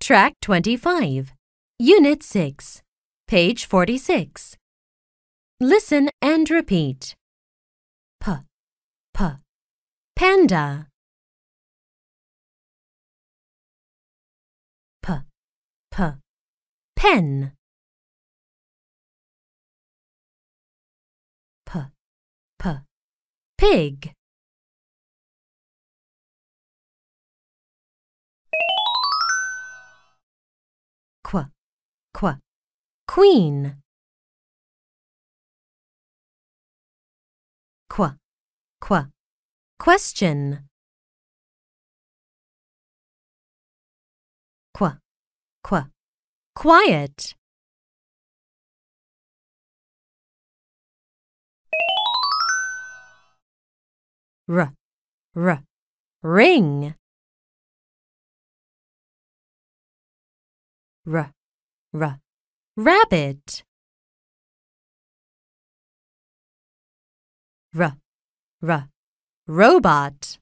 Track 25, Unit 6, page 46. Listen and repeat. P, p, panda. P, p, pen. P, p, pig. qu queen qu qu question qu qu quiet r r ring r R rabbit R R robot